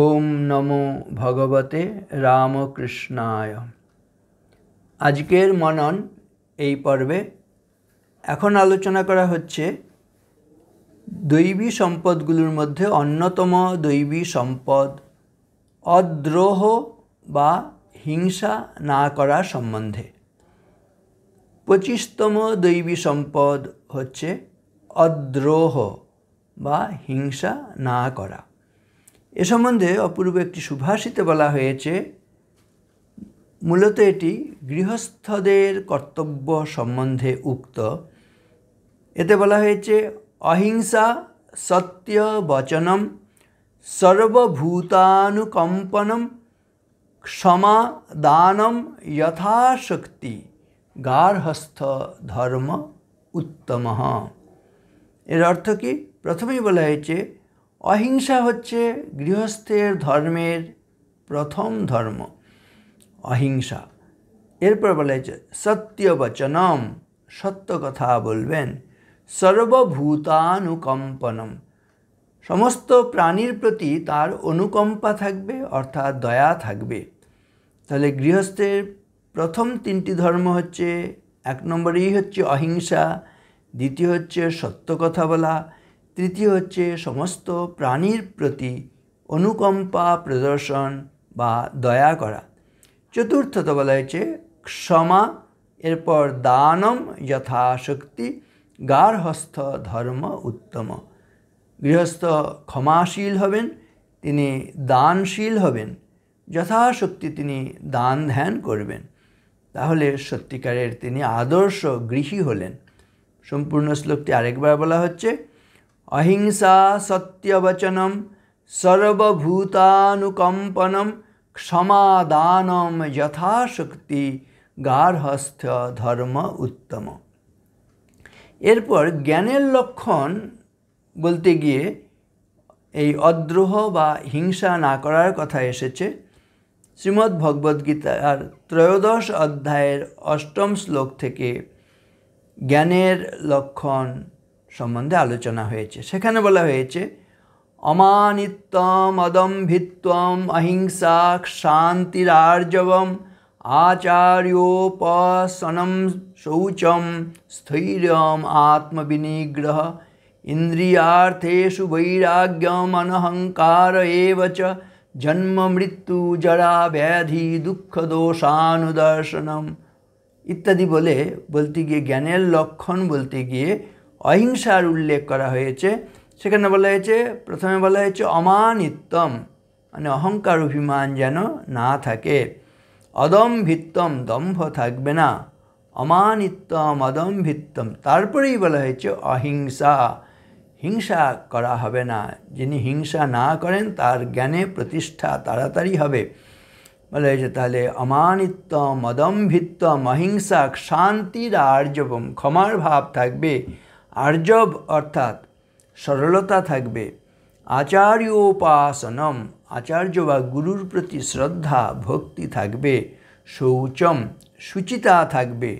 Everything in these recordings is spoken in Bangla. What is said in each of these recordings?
ওম নমো ভগবতে রামকৃষ্ণায় আজকের মনন এই পর্বে এখন আলোচনা করা হচ্ছে দৈবী সম্পদগুলোর মধ্যে অন্যতম দৈবী সম্পদ অদ্রোহ বা হিংসা না করা সম্বন্ধে পঁচিশতম দৈবী সম্পদ হচ্ছে অদ্রোহ বা হিংসা না করা এ সম্বন্ধে অপূর্ব একটি সুভাষিতে বলা হয়েছে মূলত এটি গৃহস্থদের কর্তব্য সম্বন্ধে উক্ত এতে বলা হয়েছে অহিংসা সত্য বচনম সর্বভূতানুকম্পনম ক্ষমা দানম যথাশক্তি গার্হস্থ ধর্ম উত্তম এর অর্থ কি প্রথমেই বলা হয়েছে অহিংসা হচ্ছে গৃহস্থের ধর্মের প্রথম ধর্ম অহিংসা এরপর বলা হয়েছে সত্যবচনম সত্য কথা বলবেন সর্বভূতানুকম্পনম সমস্ত প্রাণীর প্রতি তার অনুকম্পা থাকবে অর্থাৎ দয়া থাকবে তাহলে গৃহস্থের প্রথম তিনটি ধর্ম হচ্ছে এক নম্বরেই হচ্ছে অহিংসা দ্বিতীয় হচ্ছে সত্য কথা বলা তৃতীয় হচ্ছে সমস্ত প্রাণীর প্রতি অনুকম্পা প্রদর্শন বা দয়া করা চতুর্থত বলা হয়েছে ক্ষমা এরপর দানম যথাশক্তি গার্হস্থ ধর্ম উত্তম গৃহস্থ ক্ষমাশীল হবেন তিনি দানশীল হবেন যথাশক্তি তিনি দান ধ্যান করবেন তাহলে সত্যিকারের তিনি আদর্শ গৃহী হলেন সম্পূর্ণ শ্লোকটি আরেকবার বলা হচ্ছে অহিংসা সত্যবচনম সর্বভূতানুকম্পনম ক্ষমাদানম যথাশক্তি গার্হস্থ্য ধর্ম উত্তম এরপর জ্ঞানের লক্ষণ বলতে গিয়ে এই অদ্রোহ বা হিংসা না করার কথা এসেছে শ্রীমদ্ ভগবদ্গীতার ত্রয়োদশ অধ্যায়ের অষ্টম শ্লোক থেকে জ্ঞানের লক্ষণ সম্বন্ধে আলোচনা হয়েছে সেখানে বলা হয়েছে অমানিত্যম অদম্ভিত্বম অহিংসা শান্তিরার্জবম আচার্যোপনম শৌচম স্থৈর্যম আত্মবিনিগ্রহ ইন্দ্রিয়ার্থেষু বৈরাগ্যম অনহংকার এবচ জন্ম মৃত্যু জরা ব্যাধি দুঃখ দোষানুদর্শনম ইত্যাদি বলে বলতে গিয়ে জ্ঞানের লক্ষণ বলতে গিয়ে অহিংসার উল্লেখ করা হয়েছে সেখানে বলা হয়েছে প্রথমে বলা হয়েছে অমানিত্যম মানে অহংকার অভিমান যেন না থাকে অদম্ভিত্তম দম্ভ থাকবে না অমানিত্যম অদম্ভিত্তম তারপরেই বলা হয়েছে অহিংসা হিংসা করা হবে না যিনি হিংসা না করেন তার জ্ঞানে প্রতিষ্ঠা তাড়াতাড়ি হবে বলা হয়েছে তাহলে অমানিত্যম অদম্ভিত্তম অহিংসা শান্তির আর্যবম ক্ষমার ভাব থাকবে আর্যব অর্থাৎ সরলতা থাকবে আচার্যোপাসনম আচার্য বা গুরুর প্রতি শ্রদ্ধা ভক্তি থাকবে শৌচম সুচিতা থাকবে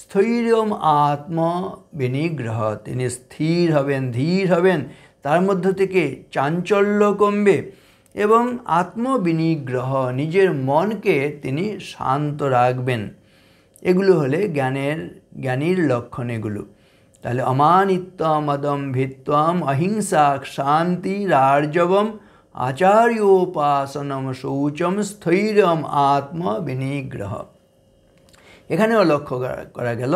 স্থৈর্যম আত্ম বিনিগ্রহ তিনি স্থির হবেন ধীর হবেন তার মধ্য থেকে চাঞ্চল্য কমবে এবং আত্মবিনিগ্রহ নিজের মনকে তিনি শান্ত রাখবেন এগুলো হলে জ্ঞানের জ্ঞানীর লক্ষণ এগুলো তাহলে অমানিত্যম অদম্ভিত্বম অহিংসা শান্তি রার্জবম আচার্যোপাসনম শৌচম স্থৈরম আত্ম বিনিগ্রহ এখানেও লক্ষ্য করা গেল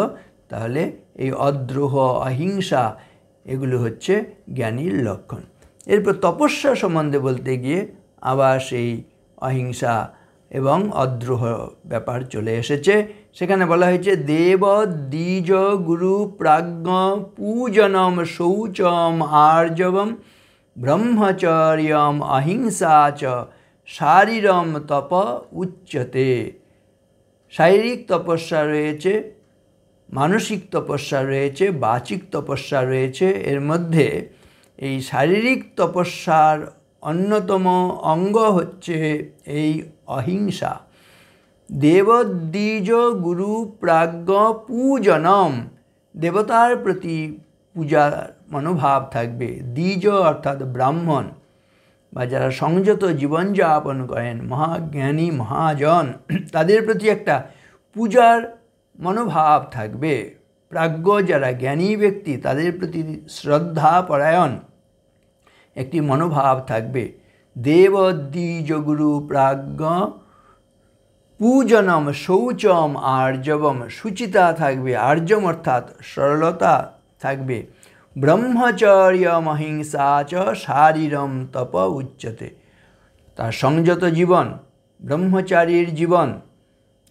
তাহলে এই অদ্রোহ অহিংসা এগুলো হচ্ছে জ্ঞানীর লক্ষণ এরপর তপস্যা সম্বন্ধে বলতে গিয়ে আবার সেই অহিংসা এবং অদ্রোহ ব্যাপার চলে এসেছে সেখানে বলা হয়েছে দেব দ্বিজ গুরু প্রাজ্ঞ পূজনম শৌচম আর্যবম ব্রহ্মচর্যম অহিংসা চ শারীরম তপ উচ্চতে শারীরিক তপস্যা রয়েছে মানসিক তপস্যা রয়েছে বাচিক তপস্যা রয়েছে এর মধ্যে এই শারীরিক তপস্যার অন্যতম অঙ্গ হচ্ছে এই অহিংসা দেবদ্বীজ গুরু প্রাজ্ঞ পূজনম দেবতার প্রতি পূজার মনোভাব থাকবে দ্বীজ অর্থাৎ ব্রাহ্মণ বা যারা সংযত জীবনযাপন করেন মহাজ্ঞানী মহাজন তাদের প্রতি একটা পূজার মনোভাব থাকবে প্রাজ্ঞ যারা জ্ঞানী ব্যক্তি তাদের প্রতি শ্রদ্ধা পরায়ণ একটি মনোভাব থাকবে দেবদ্বীজ গুরু প্রাজ্ঞ পূজনম শৌচম আর্যবম সুচিতা থাকবে আর্যম অর্থাৎ সরলতা থাকবে ব্রহ্মচর্য অহিংসা চ শারীরম তপ উচ্চতে তার সংযত জীবন ব্রহ্মচারীর জীবন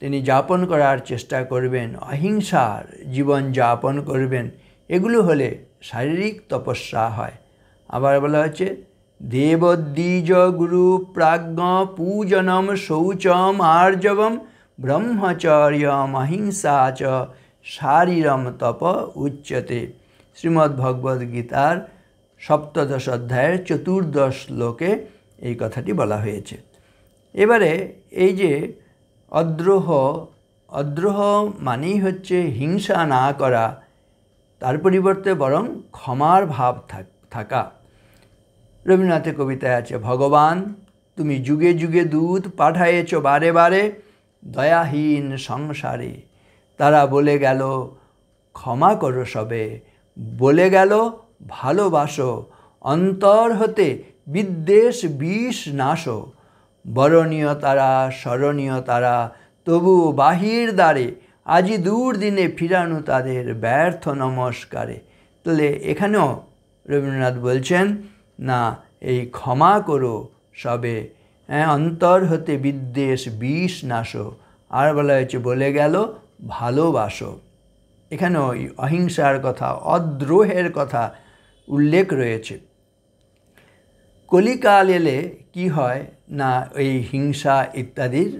তিনি যাপন করার চেষ্টা করবেন অহিংসার জীবন যাপন করবেন এগুলো হলে শারীরিক তপস্যা হয় আবার বলা হচ্ছে দেবদ্বীজ গুরু প্রাজ্ঞ পূজনম শৌচম আর্যবম ব্রহ্মচর্য অহিংসা চ শারীরম তপ উচ্যতে শ্রীমদ্ভগবদ্গীতার সপ্তদশ অধ্যায়ের চতুর্দশ শ্লোকে এই কথাটি বলা হয়েছে এবারে এই যে অদ্রোহ অদ্রোহ মানেই হচ্ছে হিংসা না করা তার পরিবর্তে বরং ক্ষমার ভাব থাকা রবীন্দ্রনাথের কবিতায় আছে ভগবান তুমি যুগে যুগে দুধ পাঠাইয়েছ বারে বারে দয়াহীন সংসারে তারা বলে গেল ক্ষমা করো সবে বলে গেল ভালোবাসো অন্তর হতে বিদ্বেষ বিষ নাশো বরণীয় তারা স্মরণীয় তারা তবু বাহির দ্বারে আজি দূর দিনে ফিরানো তাদের ব্যর্থ নমস্কারে তাহলে এখানেও রবীন্দ্রনাথ বলছেন না এই ক্ষমা করো সবে হ্যাঁ অন্তর হতে বিদ্বেষ বিষ নাশো আর বলা হয়েছে বলে গেল ভালোবাসো এখানে ওই অহিংসার কথা অদ্রোহের কথা উল্লেখ রয়েছে কলিকাল এলে কি হয় না এই হিংসা ইত্যাদির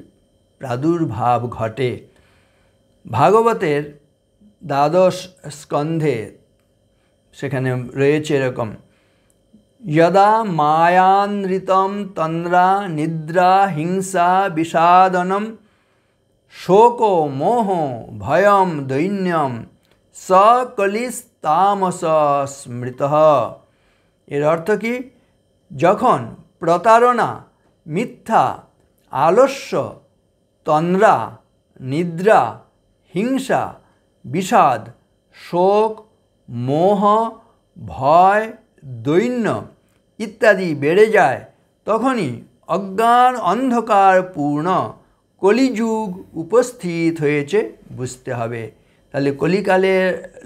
প্রাদুর্ভাব ঘটে ভাগবতের দ্বাদশ স্কন্ধে সেখানে রয়েছে এরকম यदा मायान्वितं तन्द्रा निद्रा हिंसा विषादनं शोको मोहो भयं দৈন্যম সকলিস্তামস স্মৃত এর অর্থ কি যখন প্রতারণা মিথ্যা আলস্য তন্দ্রা নিদ্রা হিংসা বিষাদ শোক মোহ ভয় দৈন্য ইত্যাদি বেড়ে যায় তখনই অজ্ঞান অন্ধকার পূর্ণ কলিযুগ উপস্থিত হয়েছে বুঝতে হবে তাহলে কলিকালের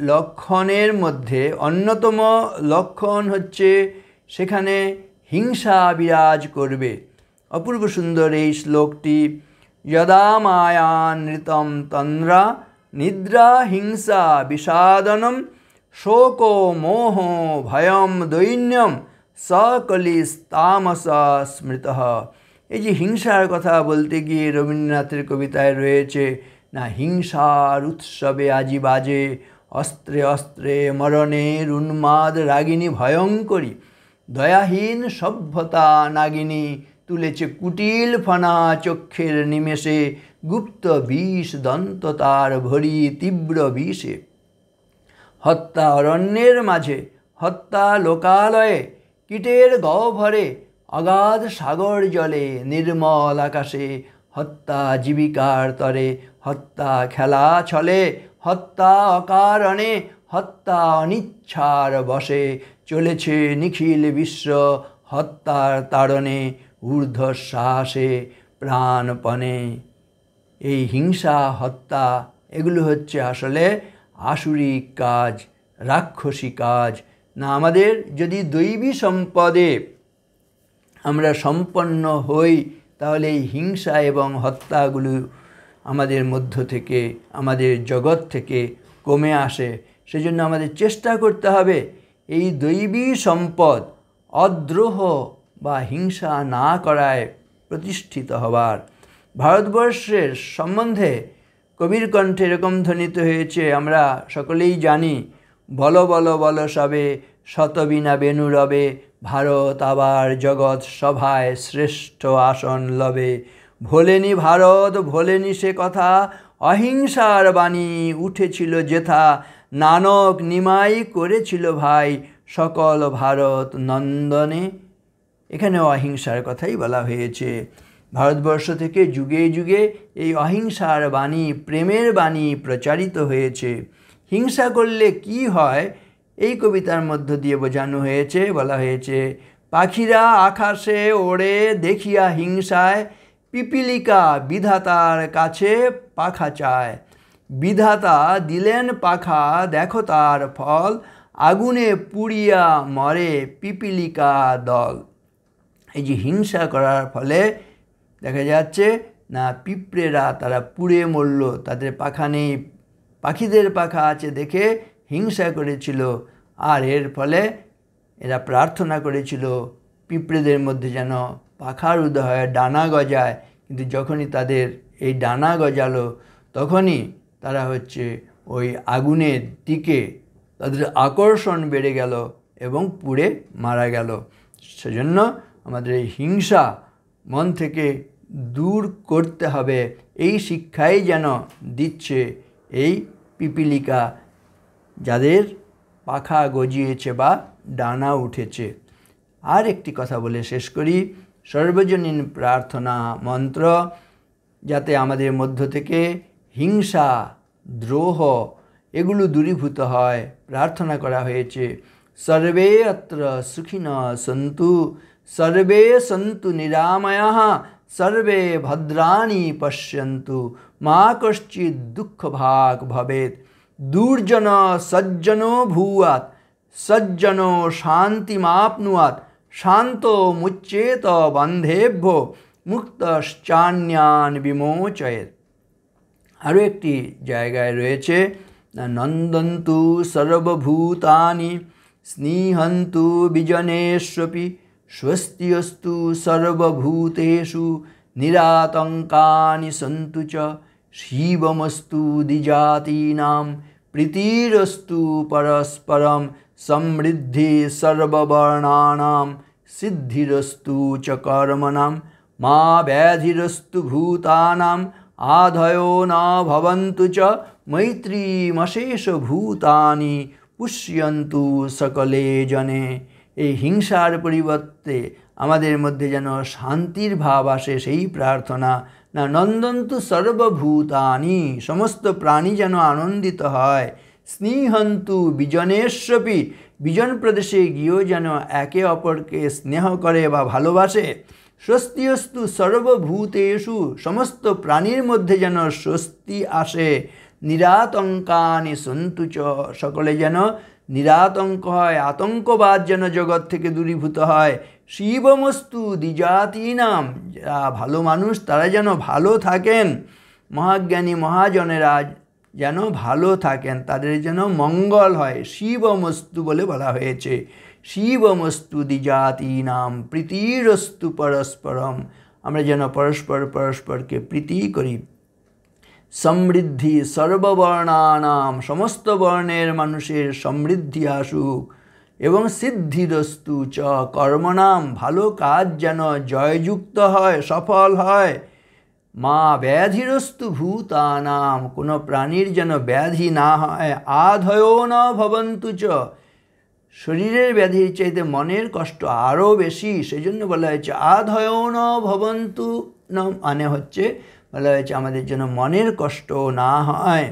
লক্ষণের মধ্যে অন্যতম লক্ষণ হচ্ছে সেখানে হিংসা বিরাজ করবে অপূর্ব সুন্দর এই শ্লোকটি যদা মায়া নৃতম তন্দ্রা নিদ্রা হিংসা বিষাদনম শোক মোহ ভয়ম দৈন্যম সকলিস্তামস স্মৃত এই যে হিংসার কথা বলতে গিয়ে রবীন্দ্রনাথের কবিতায় রয়েছে না হিংসার উৎসবে আজি বাজে অস্ত্রে অস্ত্রে মরণের উন্মাদ রাগিনী ভয়ঙ্করী দয়াহীন সভ্যতা নাগিনী তুলেছে কুটিল ফনা চক্ষের নিমেষে গুপ্ত বিষ দন্ত তার ভরি তীব্র বিষে হত্যা অরণ্যের মাঝে হত্যা লোকালয়ে কীটের গহ্বরে অগাধ সাগর জলে নির্মল আকাশে হত্যা জীবিকার তরে হত্যা খেলা ছলে হত্যা অকারণে হত্যা অনিচ্ছার বসে চলেছে নিখিল বিশ্ব হত্যার তাড়নে ঊর্ধ্বশ্বাসে প্রাণপণে এই হিংসা হত্যা এগুলো হচ্ছে আসলে আসুরিক কাজ রাক্ষসী কাজ না আমাদের যদি দৈবী সম্পদে আমরা সম্পন্ন হই তাহলে এই হিংসা এবং হত্যাগুলো আমাদের মধ্য থেকে আমাদের জগৎ থেকে কমে আসে সেজন্য আমাদের চেষ্টা করতে হবে এই দৈবী সম্পদ অদ্রোহ বা হিংসা না করায় প্রতিষ্ঠিত হবার ভারতবর্ষের সম্বন্ধে কবির কণ্ঠে এরকম ধ্বনিত হয়েছে আমরা সকলেই জানি বলো বলো বলো সবে শতবিনা বেনু রবে ভারত আবার জগৎ সভায় শ্রেষ্ঠ আসন লবে ভোলেনি ভারত ভোলেনি সে কথা অহিংসার বাণী উঠেছিল যেথা নানক নিমাই করেছিল ভাই সকল ভারত নন্দনে এখানে অহিংসার কথাই বলা হয়েছে ভারতবর্ষ থেকে যুগে যুগে এই অহিংসার বাণী প্রেমের বাণী প্রচারিত হয়েছে হিংসা করলে কি হয় এই কবিতার মধ্য দিয়ে বোঝানো হয়েছে বলা হয়েছে পাখিরা আকাশে ওড়ে দেখিয়া হিংসায় পিপিলিকা বিধাতার কাছে পাখা চায় বিধাতা দিলেন পাখা দেখো তার ফল আগুনে পুড়িয়া মরে পিপিলিকা দল এই যে হিংসা করার ফলে দেখা যাচ্ছে না পিঁপড়েরা তারা পুড়ে মরল তাদের পাখা নেই পাখিদের পাখা আছে দেখে হিংসা করেছিল আর এর ফলে এরা প্রার্থনা করেছিল পিঁপড়েদের মধ্যে যেন পাখার উদয় ডানা গজায় কিন্তু যখনই তাদের এই ডানা গজালো তখনই তারা হচ্ছে ওই আগুনের দিকে তাদের আকর্ষণ বেড়ে গেল এবং পুড়ে মারা গেল সেজন্য আমাদের এই হিংসা মন থেকে দূর করতে হবে এই শিক্ষাই যেন দিচ্ছে এই পিপিলিকা যাদের পাখা গজিয়েছে বা ডানা উঠেছে আর একটি কথা বলে শেষ করি সর্বজনীন প্রার্থনা মন্ত্র যাতে আমাদের মধ্য থেকে হিংসা দ্রোহ এগুলো দূরীভূত হয় প্রার্থনা করা হয়েছে সর্বে অত্র সুখিন সন্তু সর্বে সন্তু নিরাময়া सर्वे भद्राणी पश्यन्तु कश्चि कश्चित् दुःखभाक् भवेत् दुर्जन सज्जनो भूयात् सज्जनो शान्तिमाप्नुयात् शान्तो मुच्येत बन्धेभ्यो মুক্তাশ্চান্যান বিমোচয়েত আরও একটি জায়গায় রয়েছে নন্দন্তু সর্বভূতানি স্নেহন্তু বিজনেশ্বপি स्वस्तिस्तु सर्वूतेषु निरातंका सन्त च शिवमस्तु द्विजातीनां प्रीतिरस्तु परस्परं समृद्धि सर्ववर्णानां सिद्धिरस्तु च कर्मणां मा व्याधिरस्तु भूतानाम् आधयो न च मैत्रीमशेषभूतानि पुष्यन्तु सकले जने এই হিংসার পরিবর্তে আমাদের মধ্যে যেন শান্তির ভাব আসে সেই প্রার্থনা না নন্দন্তু সর্বভূতানি সমস্ত প্রাণী যেন আনন্দিত হয় স্নেহন্তু বিজনেশ্বপি বিজন প্রদেশে গিয়েও যেন একে অপরকে স্নেহ করে বা ভালোবাসে স্বস্তিয়স্তু সর্বভূতেষু সমস্ত প্রাণীর মধ্যে যেন স্বস্তি আসে নিরাতঙ্কানি সন্তুচ সকলে যেন নিরাতঙ্ক হয় আতঙ্কবাদ যেন জগৎ থেকে দূরীভূত হয় শিবমস্তু দ্বিজাতি নাম যারা ভালো মানুষ তারা যেন ভালো থাকেন মহাজ্ঞানী মহাজনেরা যেন ভালো থাকেন তাদের যেন মঙ্গল হয় শিবমস্তু বলে বলা হয়েছে শিবমস্তু দ্বিজাতি নাম প্রীতিরস্তু পরস্পরম আমরা যেন পরস্পর পরস্পরকে প্রীতি করি সমৃদ্ধি সর্ববর্ণানাম সমস্ত বর্ণের মানুষের সমৃদ্ধি আসুক এবং সিদ্ধিরস্তু চ কর্মনাম ভালো কাজ যেন জয়যুক্ত হয় সফল হয় মা ব্যাধিরস্তু ভূতানাম কোনো প্রাণীর যেন ব্যাধি না হয় আধয়ো না ভবন্তু চ শরীরের ব্যাধির চাইতে মনের কষ্ট আরও বেশি সেই জন্য বলা হয়েছে আধয়ো ন ভবন্তু মানে হচ্ছে বলা হয়েছে আমাদের যেন মনের কষ্ট না হয়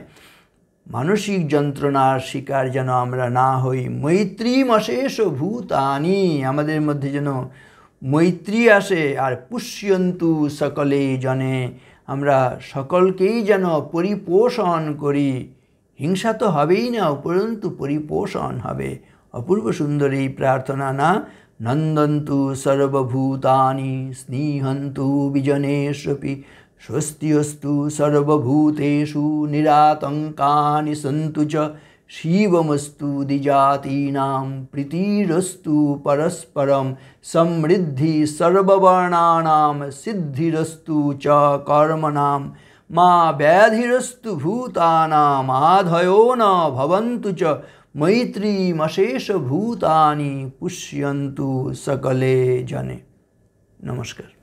মানসিক যন্ত্রণার শিকার যেন আমরা না হই মৈত্রী মশেষ ভূতানি আমাদের মধ্যে যেন মৈত্রী আসে আর পুষ্যন্তু সকলে জনে আমরা সকলকেই যেন পরিপোষণ করি হিংসা তো হবেই না উপরন্তু পরিপোষণ হবে অপূর্ব সুন্দর এই প্রার্থনা না নন্দন্তু সর্বভূতানি স্নেহন্তু বিজনেশ্বপি स्वस्त्यस्तु सर्वूतेषु निरातंका सन्तु च शिवमस्तु द्विजातीनां प्रीतिरस्तु परस्परं समृद्धि सर्ववर्णानां सिद्धिरस्तु च कर्मणां मा व्याधिरस्तु भूतानामाधयो न च मैत्रीमशेषभूतानि पुष्यन्तु सकले जने नमस्कार